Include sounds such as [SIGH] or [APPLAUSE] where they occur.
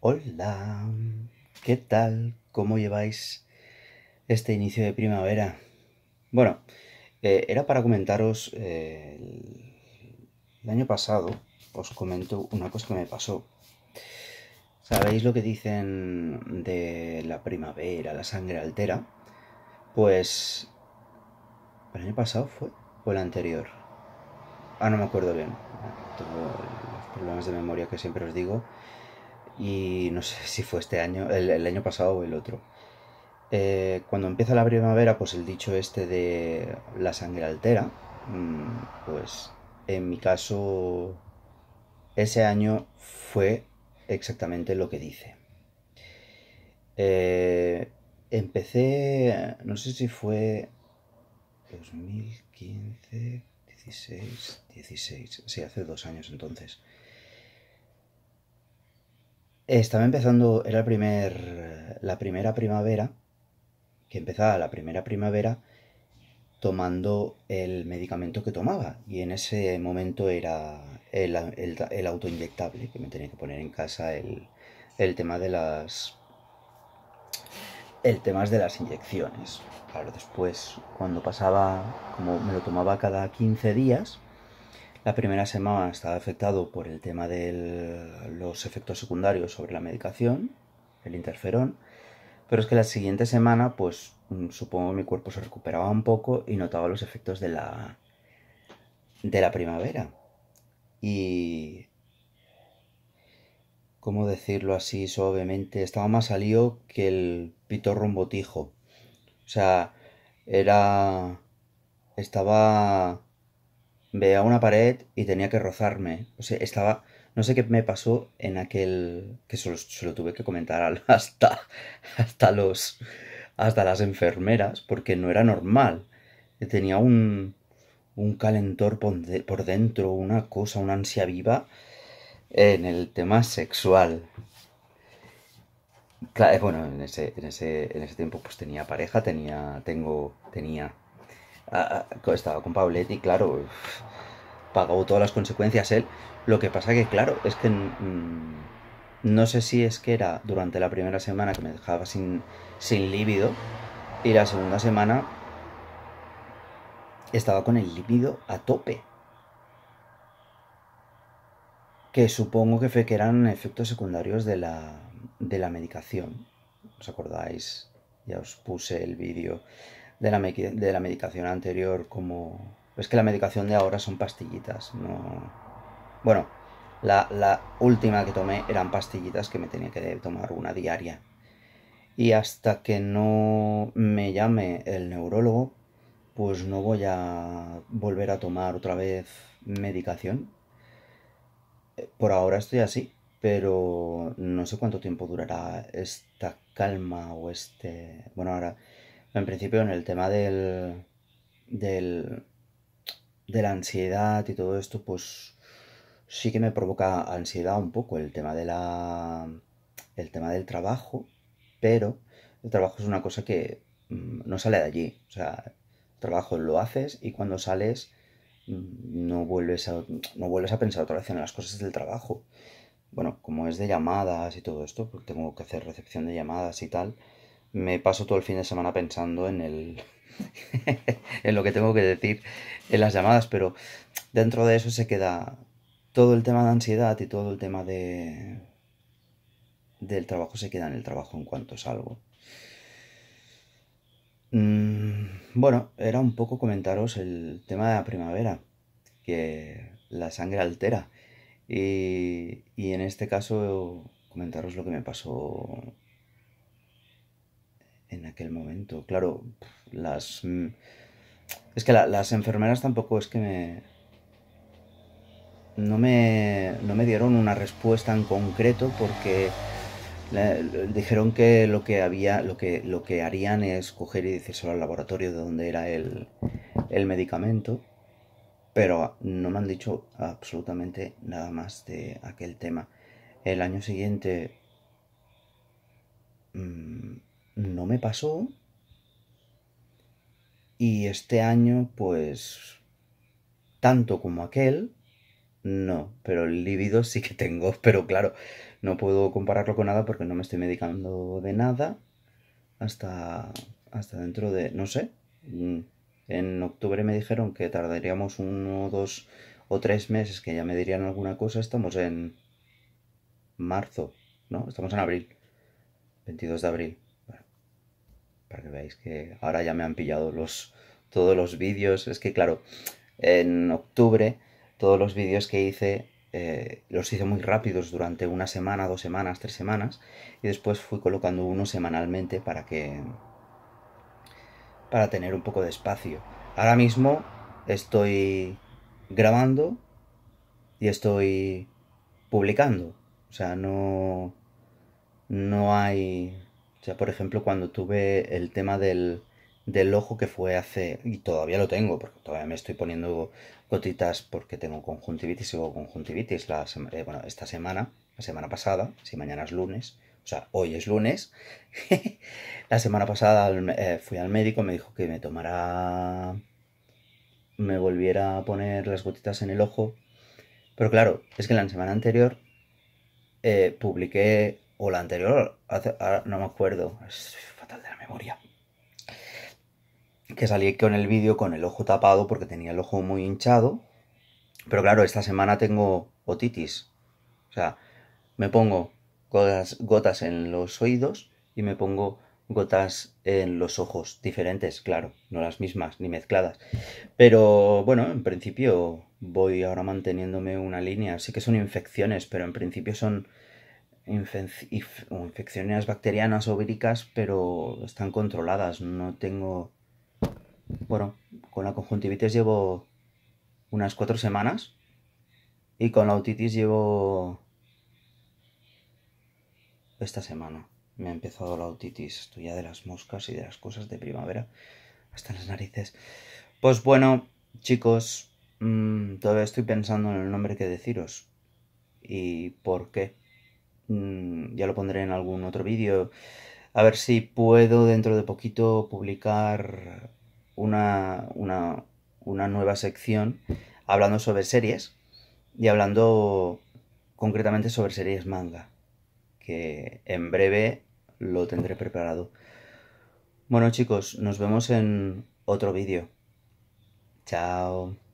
Hola, ¿qué tal? ¿Cómo lleváis este inicio de primavera? Bueno, eh, era para comentaros, eh, el año pasado os comento una cosa que me pasó. ¿Sabéis lo que dicen de la primavera, la sangre altera? Pues el año pasado fue o el anterior. Ah, no me acuerdo bien. Tengo los problemas de memoria que siempre os digo y no sé si fue este año, el, año pasado o el otro. Eh, cuando empieza la primavera, pues el dicho este de la sangre altera, mm, pues en mi caso ese año fue exactamente lo que dice. Eh, empecé, no sé si fue 2015, 16, 16, sí, hace dos años entonces. Estaba empezando, era el primer, la primera primavera, que empezaba la primera primavera tomando el medicamento que tomaba. Y en ese momento era el, autoinyectable, que me tenía que poner en casa el, tema de las. El tema de las inyecciones. Claro, después, cuando pasaba, como me lo tomaba cada 15 días, la primera semana estaba afectado por el tema de los efectos secundarios sobre la medicación, el interferón, pero es que la siguiente semana, pues mm, supongo que mi cuerpo se recuperaba un poco y notaba los efectos de la, de la primavera. Y ¿cómo decirlo así suavemente? Estaba más salido que el pitorro un botijo. O sea, era. Estaba veía una pared y tenía que rozarme. O sea, estaba. No sé qué me pasó en aquel. que se lo, tuve que comentar [LAUGHS] hasta. hasta los. hasta las enfermeras, porque no era normal. Tenía un. un calentor por dentro, una cosa, una ansia viva en el tema sexual. Claro, eh, bueno, en ese, tiempo pues tenía pareja, tenía, tengo, tenía estaba con y claro, pagó todas las consecuencias él. Lo que pasa que, claro, es que mm, no sé si es que era durante la primera semana que me dejaba sin, sin líbido y la segunda semana estaba con el líbido a tope. Que supongo que, fue que eran efectos secundarios de la, de la medicación. ¿Os acordáis? Ya os puse el vídeo de la, medicación anterior como... Es que la medicación de ahora son pastillitas, no... Bueno, la, la última que tomé eran pastillitas que me tenía que tomar una diaria. Y hasta que no me llame el neurólogo, pues no voy a volver a tomar otra vez medicación. Por ahora estoy así, pero no sé cuánto tiempo durará esta calma o este... Bueno, ahora en principio, en el tema del, del, de la ansiedad y todo esto, pues sí que me provoca ansiedad un poco el tema de la el tema del trabajo, pero el trabajo es una cosa que mm, no sale de allí, o sea, el trabajo lo haces y cuando sales mm, no vuelves a no vuelves a pensar otra vez en las cosas del trabajo. Bueno, como es de llamadas y todo esto, porque tengo que hacer recepción de llamadas y tal, me paso todo el fin de semana pensando en el [LAUGHS] en lo que tengo que decir en las llamadas, pero dentro de eso se queda todo el tema de ansiedad y todo el tema de del trabajo se queda en el trabajo en cuanto salgo. Mm, bueno, era un poco comentaros el tema de la primavera, que la sangre altera. Y, y en este caso comentaros lo que me pasó en aquel momento. Claro, las... Mm, es que las enfermeras tampoco es que me... No me, no me dieron una respuesta en concreto porque dijeron que lo que había lo que lo que harían es coger y decírselo al laboratorio de donde era el, el medicamento pero no me han dicho absolutamente nada más de aquel tema el año siguiente mmm, me pasó. Y este año, pues, tanto como aquel, no, pero el líbido sí que tengo, [LAUGHS] pero claro, no puedo compararlo con nada porque no me estoy medicando de nada hasta, hasta dentro de, no sé, mm, en octubre me dijeron que tardaríamos uno, dos o tres meses que ya me dirían alguna cosa, estamos en marzo, ¿no? Estamos en abril, 22 de abril para que veáis que ahora ya me han pillado los, todos los vídeos. Es que claro, en octubre todos los vídeos que hice eh, los hice muy rápidos durante una semana, dos semanas, tres semanas y después fui colocando uno semanalmente para que para tener un poco de espacio. Ahora mismo estoy grabando y estoy publicando, o sea, no no hay o sea, por ejemplo, cuando tuve el tema del, ojo que fue hace, y todavía lo tengo, porque todavía me estoy poniendo gotitas porque tengo conjuntivitis, sigo conjuntivitis la eh, bueno, esta semana, la semana pasada, si mañana es lunes, o sea, hoy es lunes, [LAUGHS] la semana pasada eh, fui al médico, me dijo que me tomara, me volviera a poner las gotitas en el ojo, pero claro, es que la semana anterior eh, publiqué o la anterior, ahora no me acuerdo, es fatal de la memoria. Que salí con el vídeo con el ojo tapado porque tenía el ojo muy hinchado. Pero claro, esta semana tengo otitis. O sea, me pongo gotas, gotas en los oídos y me pongo gotas en los ojos, diferentes, claro, no las mismas ni mezcladas. Pero bueno, en principio voy ahora manteniéndome una línea. Sí que son infecciones, pero en principio son infecciones bacterianas o víricas, pero están controladas. No tengo. Bueno, con la conjuntivitis llevo unas cuatro semanas y con la otitis llevo. Esta semana me ha empezado la otitis. Estoy ya de las moscas y de las cosas de primavera hasta las narices. Pues bueno, chicos, mm, todavía estoy pensando en el nombre que deciros y por qué. Mm, ya lo pondré en algún otro vídeo. A ver si puedo dentro de poquito publicar una, una nueva sección hablando sobre series y hablando concretamente sobre series manga, que en breve lo tendré preparado. Bueno chicos, nos vemos en otro vídeo. Chao.